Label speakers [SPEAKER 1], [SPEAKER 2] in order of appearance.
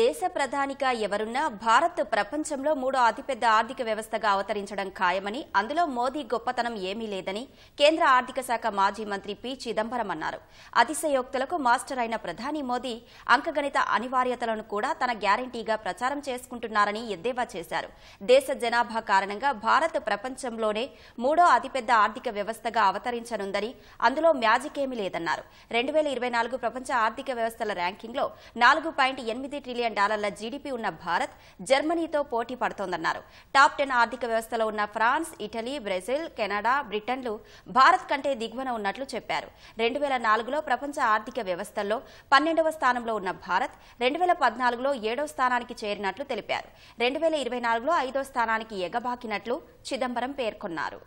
[SPEAKER 1] దేశ ప్రధానిగా ఎవరున్నా భారత్ ప్రపంచంలో మూడో అతిపెద్ద ఆర్థిక వ్యవస్థగా అవతరించడం ఖాయమని అందులో మోదీ గొప్పతనం ఏమీ లేదని కేంద్ర ఆర్థిక శాఖ మాజీ మంత్రి పి చిదంబరం అన్నారు అతిశయోక్తులకు మాస్టర్ అయిన ప్రధాని మోదీ అంకగణిత అనివార్యతలను కూడా తన గ్యారంటీగా ప్రచారం చేసుకుంటున్నారని ఎద్దేవా చేశారు దేశ జనాభా కారణంగా భారత్ ప్రపంచంలోనే మూడో అతిపెద్ద ఆర్థిక వ్యవస్థగా అవతరించనుందని అందులో మ్యాజిక్ ఏమీ లేదన్నారు రెండు వేల ఇరవై నాలుగు ప్రపంచ ఆర్థిక వ్యవస్థల ర్యాంకింగ్లో నాలుగు పాయింట్ ఎనిమిది ట్రిలియన్ డాలర్ల జీడీపీ ఉన్న భారత్ జర్మనీతో పోటీ పడుతోందన్నారు టాప్ టెన్ ఆర్థిక వ్యవస్థలో ఉన్న ఫ్రాన్స్ ఇటలీ బ్రెజిల్ కెనడా బ్రిటన్లు భారత్ కంటే దిగువన ఉన్నట్లు చెప్పారు రెండు వేల నాలుగులో ప్రపంచ ఆర్థిక వ్యవస్థల్లో పన్నెండవ స్థానంలో ఉన్న భారత్ రెండు వేల పద్నాలుగులో ఏడవ స్థానానికి చేరినట్లు తెలిపారు రెండు వేల ఇరవై నాలుగులో ఐదో స్థానానికి ఎగబాకినట్లు చిదంబరం పేర్కొన్నారు